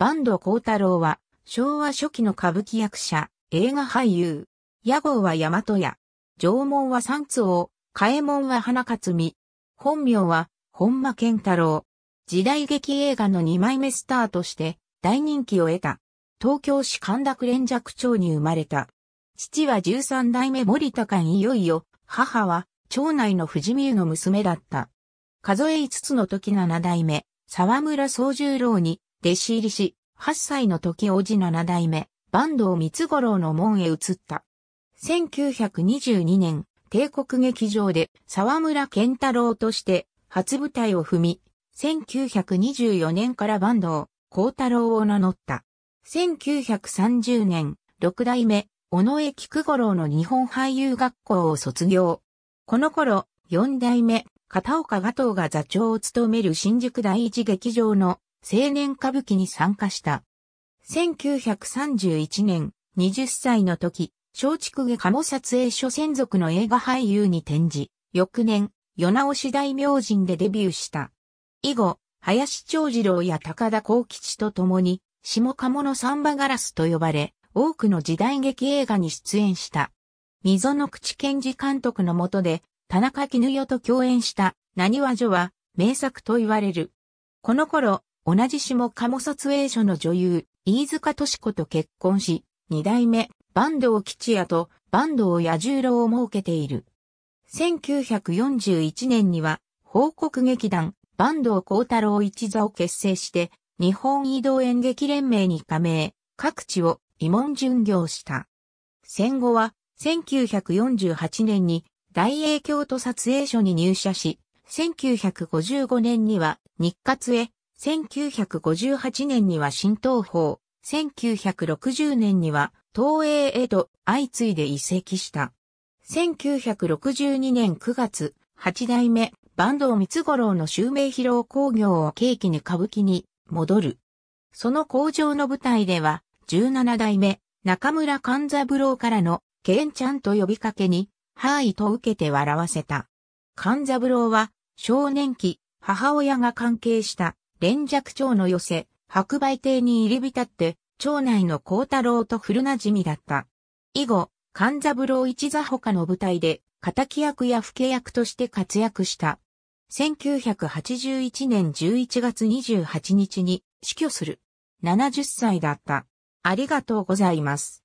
坂東幸太郎は、昭和初期の歌舞伎役者、映画俳優。屋号は大和屋。縄文は三津王、替門は花勝美。本名は、本間健太郎。時代劇映画の二枚目スターとして、大人気を得た。東京市神田区連尺町に生まれた。父は十三代目森高館いよいよ、母は、町内の富士見湯の娘だった。数え五つの時七代目、沢村総十郎に、弟子入りし、8歳の時おじ七代目、坂東三五郎の門へ移った。1922年、帝国劇場で沢村健太郎として初舞台を踏み、1924年から坂東幸太郎を名乗った。1930年、六代目、尾上菊五郎の日本俳優学校を卒業。この頃、四代目、片岡画藤が座長を務める新宿第一劇場の青年歌舞伎に参加した。1931年、20歳の時、松竹下鴨撮影所専属の映画俳優に転じ、翌年、世直し大名人でデビューした。以後、林長次郎や高田光吉と共に、下鴨のサンバガラスと呼ばれ、多くの時代劇映画に出演した。溝の口健治監督の下で、田中絹代と共演した、何話女は、名作と言われる。この頃、同じ下鴨撮影所の女優、飯塚敏子と結婚し、二代目、坂東吉也と坂東彌十郎を設けている。1941年には、報告劇団、坂東幸太郎一座を結成して、日本移動演劇連盟に加盟、各地を慰問巡業した。戦後は、1948年に大英京都撮影所に入社し、1955年には日活へ1958年には新東宝、1960年には東映へと相次いで移籍した。1962年9月、八代目、坂東三五郎の襲名披露工業を契機に歌舞伎に戻る。その工場の舞台では、17代目、中村勘三郎からの、ケンちゃんと呼びかけに、はいと受けて笑わせた。勘三郎は、少年期、母親が関係した連弱町の寄せ、白梅亭に入り浸って、町内の幸太郎と古馴染みだった。以後、勘三郎一座他の舞台で、仇役や不家役として活躍した。1981年11月28日に死去する。70歳だった。ありがとうございます。